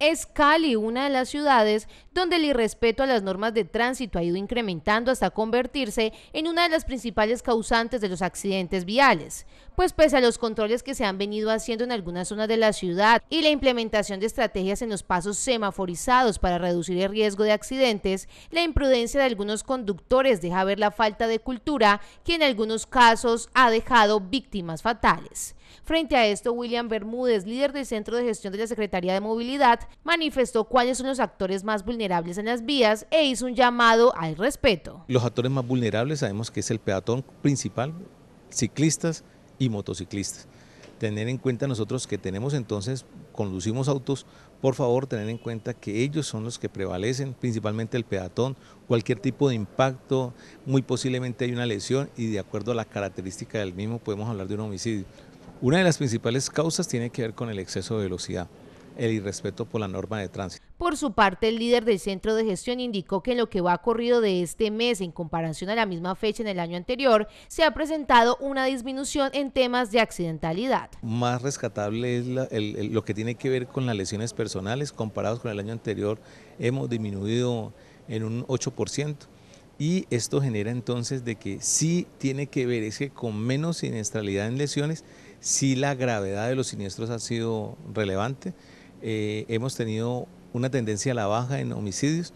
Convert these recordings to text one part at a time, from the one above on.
es Cali una de las ciudades donde el irrespeto a las normas de tránsito ha ido incrementando hasta convertirse en una de las principales causantes de los accidentes viales, pues pese a los controles que se han venido haciendo en algunas zonas de la ciudad y la implementación de estrategias en los pasos semaforizados para reducir el riesgo de accidentes, la imprudencia de algunos conductores deja ver la falta de cultura que en algunos casos ha dejado víctimas fatales. Frente a esto, William Bermúdez, líder del Centro de Gestión de la Secretaría de Movilidad, manifestó cuáles son los actores más vulnerables en las vías e hizo un llamado al respeto. Los actores más vulnerables sabemos que es el peatón principal, ciclistas y motociclistas. Tener en cuenta nosotros que tenemos entonces, conducimos autos, por favor tener en cuenta que ellos son los que prevalecen, principalmente el peatón, cualquier tipo de impacto, muy posiblemente hay una lesión y de acuerdo a la característica del mismo podemos hablar de un homicidio. Una de las principales causas tiene que ver con el exceso de velocidad el irrespeto por la norma de tránsito. Por su parte, el líder del centro de gestión indicó que en lo que va corrido de este mes en comparación a la misma fecha en el año anterior, se ha presentado una disminución en temas de accidentalidad. Más rescatable es lo que tiene que ver con las lesiones personales. Comparados con el año anterior, hemos disminuido en un 8%. Y esto genera entonces de que sí tiene que ver, es con menos siniestralidad en lesiones, sí la gravedad de los siniestros ha sido relevante. Eh, hemos tenido una tendencia a la baja en homicidios,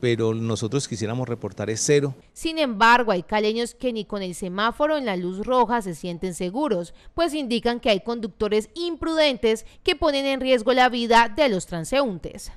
pero nosotros quisiéramos reportar es cero. Sin embargo, hay caleños que ni con el semáforo en la luz roja se sienten seguros, pues indican que hay conductores imprudentes que ponen en riesgo la vida de los transeúntes.